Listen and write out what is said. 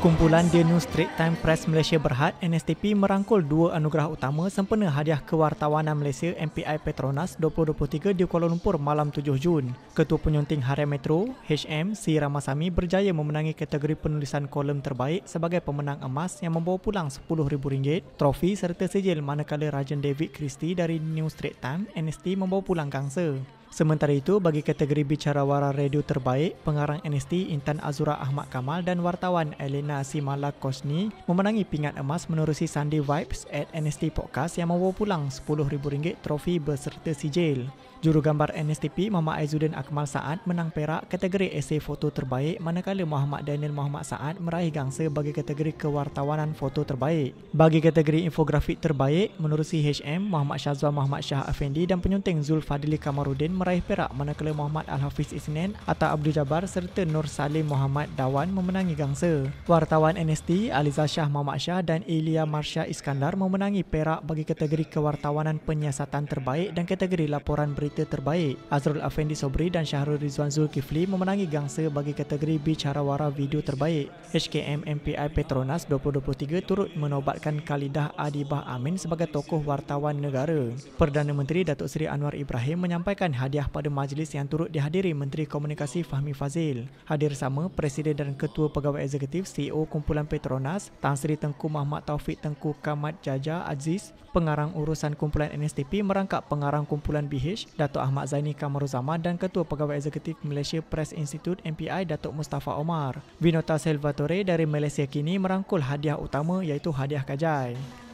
Kumpulan The New Straight Time Press Malaysia Berhad NSTP merangkul dua anugerah utama sempena hadiah kewartawanan Malaysia MPI Petronas 2023 di Kuala Lumpur malam 7 Jun. Ketua penyunting Harian Metro, HM C. Ramasami berjaya memenangi kategori penulisan kolom terbaik sebagai pemenang emas yang membawa pulang RM10,000, trofi serta sijil manakala Rajan David Christie dari New Straight Time NST membawa pulang gangsa. Sementara itu, bagi kategori bicara wara radio terbaik, pengarang NST Intan Azura Ahmad Kamal dan wartawan Elena Ana Simala Kosni memenangi pingat emas menerusi Sunday Vibes at NST Podcast yang membawa pulang RM10,000 trofi berserta sijil. Juru Gambar NSTP Mama Aizuddin Akmal Saad menang perak kategori esei foto terbaik manakala Muhammad Daniel Muhammad Saad meraih gangsa bagi kategori kewartawanan foto terbaik. Bagi kategori infografik terbaik, menerusi HM Muhammad Syazwan Muhammad Shah Afendi dan penyunting Zul Fadli Kamarudin meraih perak manakala Muhammad Al-Hafiz Isnin atau Abdul Jabar serta Nur Salim Muhammad Dawan memenangi gangsa. Wartawan NST Aliza Shah Muhammad Shah dan Ilya Marsha Iskandar memenangi perak bagi kategori kewartawanan penyiasatan terbaik dan kategori laporan berita berita terbaik. Azrul Afendi Sobri dan Syahrul Rizwan Zulkifli memenangi gangsa bagi kategori Bicarawara Video Terbaik. HKM MPI Petronas 2023 turut menobatkan Khalidah Adibah Amin sebagai tokoh wartawan negara. Perdana Menteri Datuk Seri Anwar Ibrahim menyampaikan hadiah pada majlis yang turut dihadiri Menteri Komunikasi Fahmi Fazil. Hadir sama Presiden dan Ketua Pegawai Eksekutif CEO Kumpulan Petronas, Tan Sri Tengku Muhammad Taufik Tengku Kamat Jaja Aziz, pengarang urusan kumpulan NSTP merangkap pengarang kumpulan BH Datuk Ahmad Zaini Kamaruzaman dan Ketua Pegawai Eksekutif Malaysia Press Institute MPI Datuk Mustafa Omar. Vinota Salvatore dari Malaysia kini merangkul hadiah utama iaitu hadiah kajai.